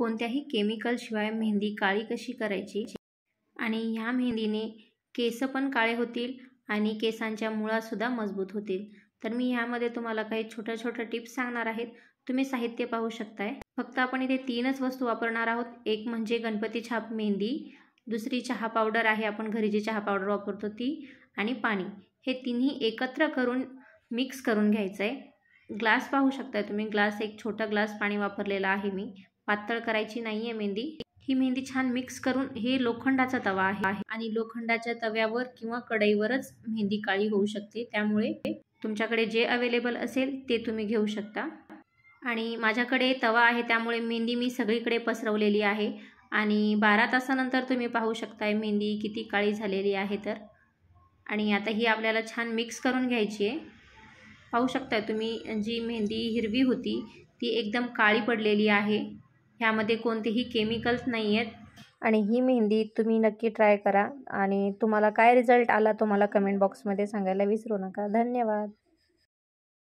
कोणत्याही केमिकलशिवाय मेहंदी काळी कशी करायची आणि ह्या मेहंदीने केस पण काळे होतील आणि केसांच्या मुळासुद्धा मजबूत होतील तर मी ह्यामध्ये तुम्हाला काही छोट्या छोट्या टिप्स सांगणार आहेत तुम्ही साहित्य पाहू शकताय फक्त आपण इथे तीनच वस्तू वापरणार आहोत एक म्हणजे गणपती छाप मेहंदी दुसरी चहा पावडर आहे आपण घरी जी चहा पावडर वापरतो ती आणि पाणी हे तिन्ही एकत्र करून मिक्स करून घ्यायचं आहे ग्लास पाहू शकताय तुम्ही ग्लास एक छोटा ग्लास पाणी वापरलेला आहे मी पातळ करायची नाही आहे मेहंदी ही मेहंदी छान मिक्स करून हे लोखंडाचा तवा आहे आणि लोखंडाच्या तव्यावर किंवा कढईवरच मेहंदी काळी होऊ शकते त्यामुळे तुमच्याकडे जे अवेलेबल असेल ते तुम्ही घेऊ शकता आणि माझ्याकडे तवा आहे त्यामुळे मेहंदी मी सगळीकडे पसरवलेली आहे आणि बारा तासानंतर तुम्ही पाहू शकताय मेहंदी किती काळी झालेली आहे तर आणि आता ही आपल्याला छान मिक्स करून घ्यायची आहे पाहू शकताय तुम्ही जी मेहंदी हिरवी होती ती एकदम काळी पडलेली आहे ह्यामध्ये कोणतेही केमिकल्स नाही आहेत आणि ही मेहंदी तुम्ही नक्की ट्राय करा आणि तुम्हाला काय रिझल्ट आला तुम्हाला कमेंट बॉक्समध्ये सांगायला विसरू नका धन्यवाद